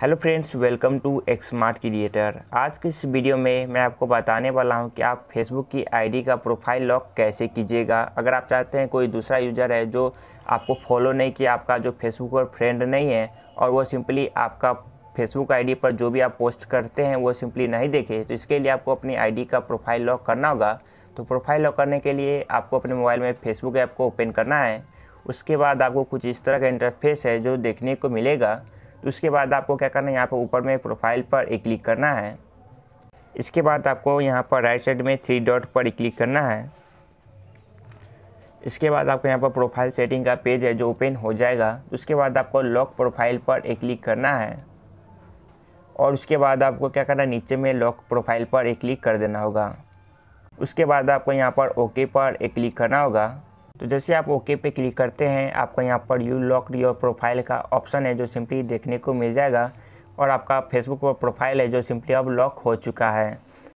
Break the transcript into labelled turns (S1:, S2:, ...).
S1: hello friends welcome to X Smart Creator आज के इस वीडियो में मैं आपको बताने वाला हूं कि आप फेसबुक की आईडी का प्रोफाइल लॉक कैसे कीजिएगा अगर आप चाहते हैं कोई दूसरा यूज़र है जो आपको फॉलो नहीं किया आपका जो फेसबुक पर फ्रेंड नहीं है और वो सिंपली आपका फेसबुक आईडी पर जो भी आप पोस्ट करते हैं वो सिंपली नहीं देखे तो इसके लिए आपको अपनी आई का प्रोफाइल लॉक करना होगा तो प्रोफाइल लॉक करने के लिए आपको अपने मोबाइल में फेसबुक ऐप को ओपन करना है उसके बाद आपको कुछ इस तरह का इंटरफेस है जो देखने को मिलेगा तो उसके बाद आपको क्या करना है यहाँ पर ऊपर में प्रोफाइल पर एक क्लिक करना है इसके बाद आपको यहाँ पर राइट साइड में थ्री डॉट पर क्लिक करना है इसके बाद आपको यहाँ पर प्रोफाइल सेटिंग का पेज है जो ओपन हो जाएगा उसके बाद आपको लॉक प्रोफाइल पर एक क्लिक करना है और उसके बाद आपको क्या करना है नीचे में लॉक प्रोफाइल पर एक क्लिक कर देना होगा उसके बाद आपको यहाँ पर ओके पर एक क्लिक करना होगा तो जैसे आप ओके पे क्लिक करते हैं आपको यहाँ पर यू लॉक्ड योर प्रोफाइल का ऑप्शन है जो सिंपली देखने को मिल जाएगा और आपका फेसबुक पर प्रोफाइल है जो सिंपली अब लॉक हो चुका है